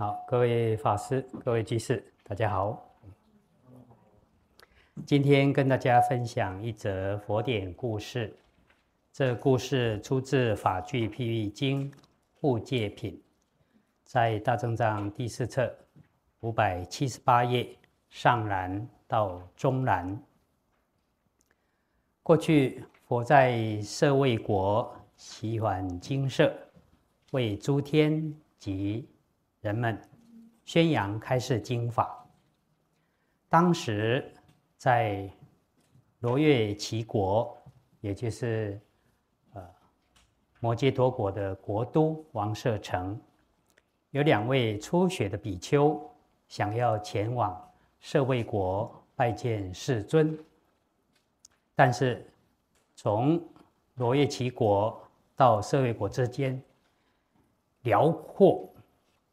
好，各位法师、各位居士，大家好。今天跟大家分享一则佛典故事。这故事出自《法句譬喻经·护戒品》，在《大正藏》第四册五百七十八页上栏到中栏。过去，佛在舍卫国，喜欢金色，为诸天及。人们宣扬开示经法。当时在罗越齐国，也就是呃摩揭陀国的国都王舍城，有两位初学的比丘想要前往舍卫国拜见世尊，但是从罗越齐国到舍卫国之间辽阔。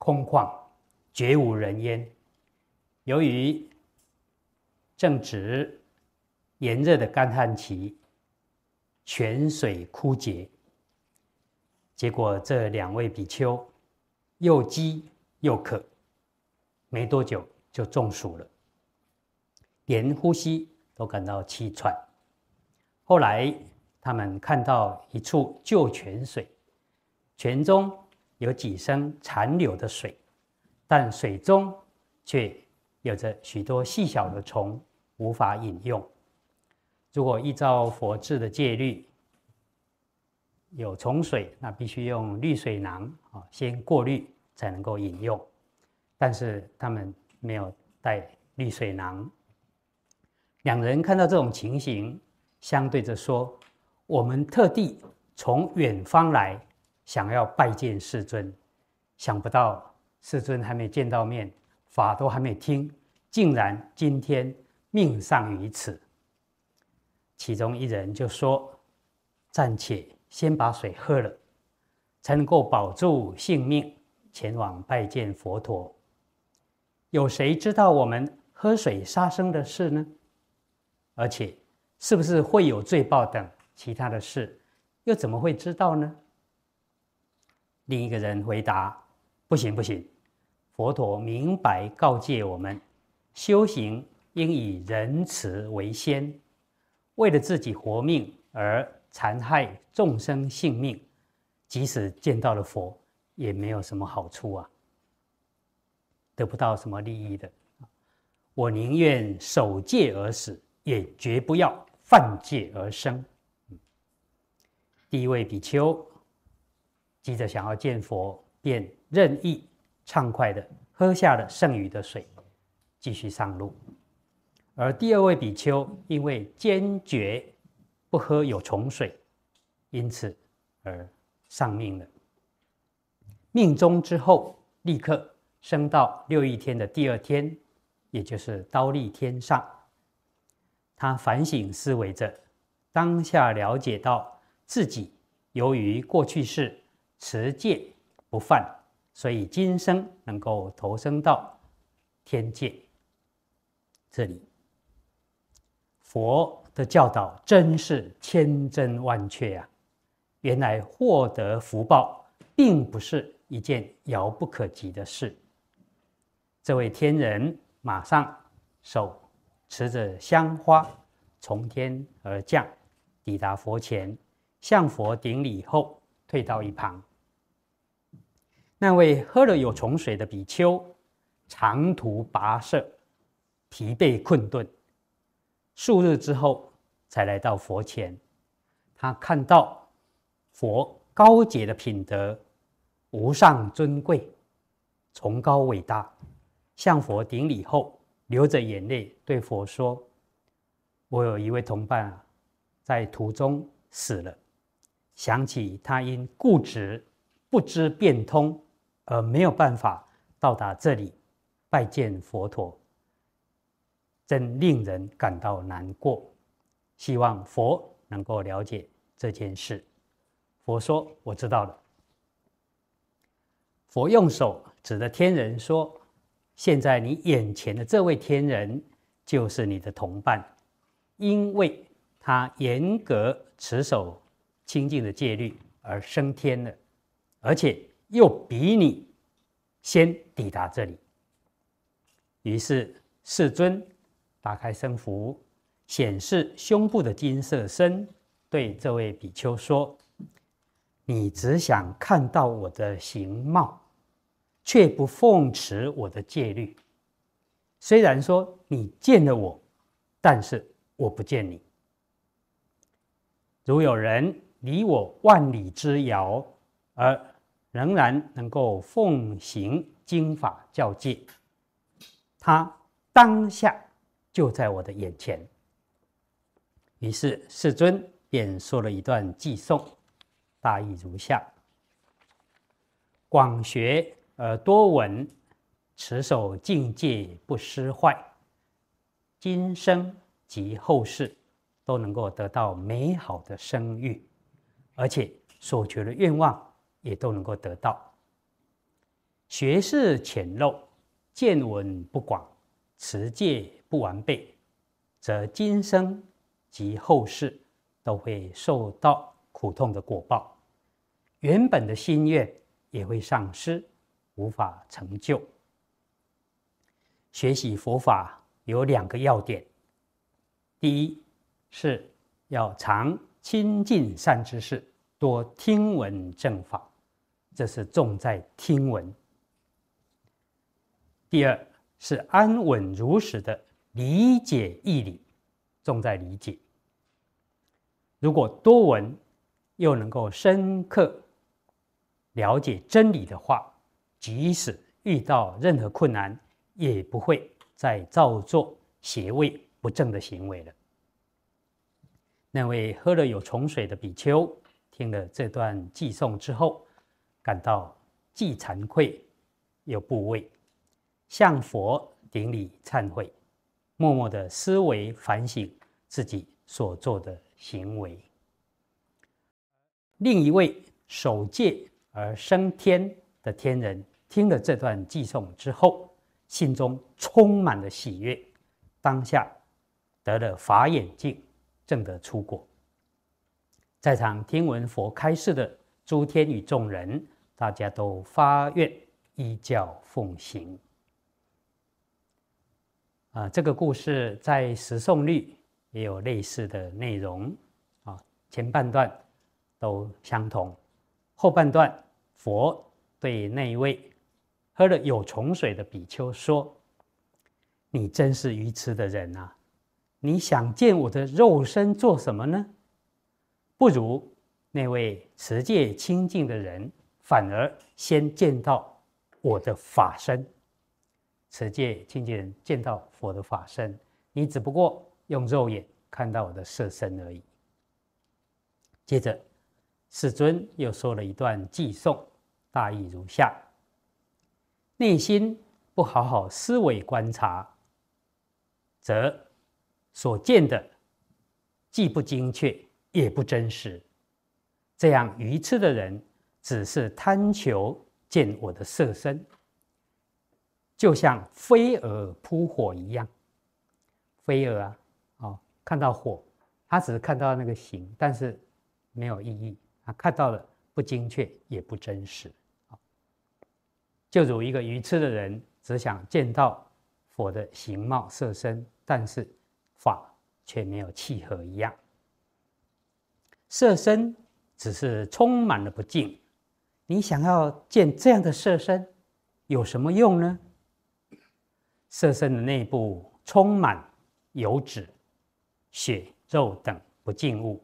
空旷，绝无人烟。由于正值炎热的干旱期，泉水枯竭，结果这两位比丘又饥又渴，没多久就中暑了，连呼吸都感到气喘。后来他们看到一处旧泉水，泉中。有几升残留的水，但水中却有着许多细小的虫，无法饮用。如果依照佛制的戒律，有虫水那必须用滤水囊啊，先过滤才能够饮用。但是他们没有带滤水囊。两人看到这种情形，相对着说：“我们特地从远方来。”想要拜见世尊，想不到世尊还没见到面，法都还没听，竟然今天命丧于此。其中一人就说：“暂且先把水喝了，才能够保住性命，前往拜见佛陀。有谁知道我们喝水杀生的事呢？而且是不是会有罪报等其他的事，又怎么会知道呢？”另一个人回答：“不行，不行！佛陀明白告诫我们，修行应以仁慈为先。为了自己活命而残害众生性命，即使见到了佛，也没有什么好处啊，得不到什么利益的。我宁愿守戒而死，也绝不要犯戒而生。”第一位比丘。急着想要见佛，便任意畅快地喝下了剩余的水，继续上路。而第二位比丘因为坚决不喝有虫水，因此而丧命了。命中之后，立刻升到六欲天的第二天，也就是刀立天上。他反省思维着，当下了解到自己由于过去世。持戒不犯，所以今生能够投生到天界。这里，佛的教导真是千真万确啊！原来获得福报，并不是一件遥不可及的事。这位天人马上手持着香花，从天而降，抵达佛前，向佛顶礼后。退到一旁。那位喝了有虫水的比丘，长途跋涉，疲惫困顿，数日之后才来到佛前。他看到佛高洁的品德，无上尊贵，崇高伟大。向佛顶礼后，流着眼泪对佛说：“我有一位同伴啊，在途中死了。”想起他因固执、不知变通，而没有办法到达这里拜见佛陀，真令人感到难过。希望佛能够了解这件事。佛说：“我知道了。”佛用手指的天人说：“现在你眼前的这位天人，就是你的同伴，因为他严格持守。”清净的戒律而升天了，而且又比你先抵达这里。于是世尊打开身服，显示胸部的金色身，对这位比丘说：“你只想看到我的形貌，却不奉持我的戒律。虽然说你见了我，但是我不见你。如有人。”离我万里之遥，而仍然能够奉行经法教戒。他当下就在我的眼前。于是世尊便说了一段偈颂，大意如下：广学而多闻，持守境界不失坏，今生及后世都能够得到美好的声誉。而且所求的愿望也都能够得到。学识浅陋，见闻不广，持戒不完备，则今生及后世都会受到苦痛的果报，原本的心愿也会丧失，无法成就。学习佛法有两个要点，第一是要常。亲近善知识，多听闻正法，这是重在听闻。第二是安稳如实的理解义理，重在理解。如果多闻又能够深刻了解真理的话，即使遇到任何困难，也不会再造作邪位不正的行为了。那位喝了有虫水的比丘听了这段寄送之后，感到既惭愧又不畏，向佛顶礼忏悔，默默的思维反省自己所做的行为。另一位守戒而升天的天人听了这段寄送之后，心中充满了喜悦，当下得了法眼镜。正得出果，在场听闻佛开示的诸天与众人，大家都发愿依教奉行。啊，这个故事在十诵律也有类似的内容。啊，前半段都相同，后半段佛对那一位喝了有虫水的比丘说：“你真是愚痴的人啊！”你想见我的肉身做什么呢？不如那位持戒清净的人，反而先见到我的法身。持戒清净人见到佛的法身，你只不过用肉眼看到我的色身而已。接着，世尊又说了一段偈颂，大意如下：内心不好好思维观察，则。所见的既不精确也不真实，这样愚痴的人只是贪求见我的色身，就像飞蛾扑火一样。飞蛾啊，哦，看到火，他只是看到那个形，但是没有意义啊，看到了不精确也不真实。就如一个愚痴的人，只想见到火的形貌色身，但是。法却没有契合一样。色身只是充满了不净，你想要见这样的色身，有什么用呢？色身的内部充满油脂、血肉等不净物，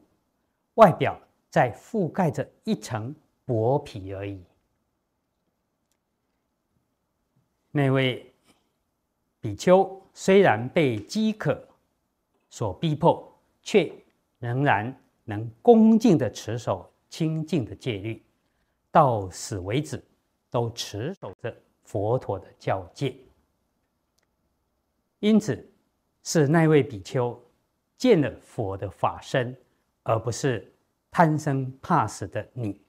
外表在覆盖着一层薄皮而已。那位比丘虽然被饥渴。所逼迫，却仍然能恭敬地持守清净的戒律，到死为止都持守着佛陀的教戒。因此，是那位比丘见了佛的法身，而不是贪生怕死的你。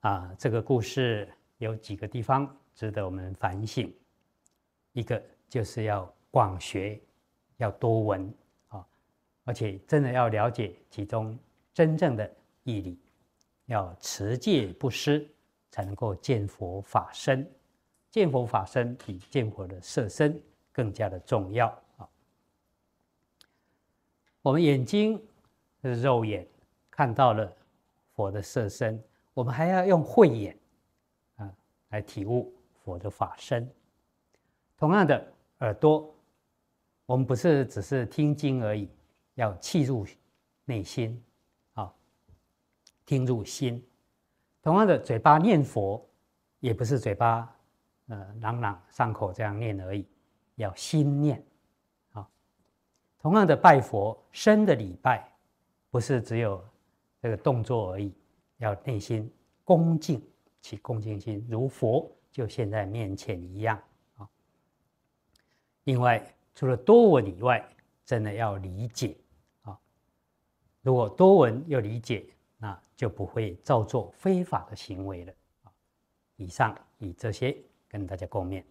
啊，这个故事有几个地方值得我们反省，一个就是要广学。要多闻，啊，而且真的要了解其中真正的义理，要持戒不施，才能够见佛法身。见佛法身比见佛的色身更加的重要啊。我们眼睛肉眼看到了佛的色身，我们还要用慧眼啊来体悟佛的法身。同样的，耳朵。我们不是只是听经而已，要契入内心，啊，听入心。同样的，嘴巴念佛也不是嘴巴呃朗朗上口这样念而已，要心念，啊。同样的，拜佛、生的礼拜，不是只有这个动作而已，要内心恭敬，起恭敬心，如佛就现在面前一样，啊。另外。除了多闻以外，真的要理解啊。如果多闻又理解，那就不会造作非法的行为了啊。以上以这些跟大家共勉。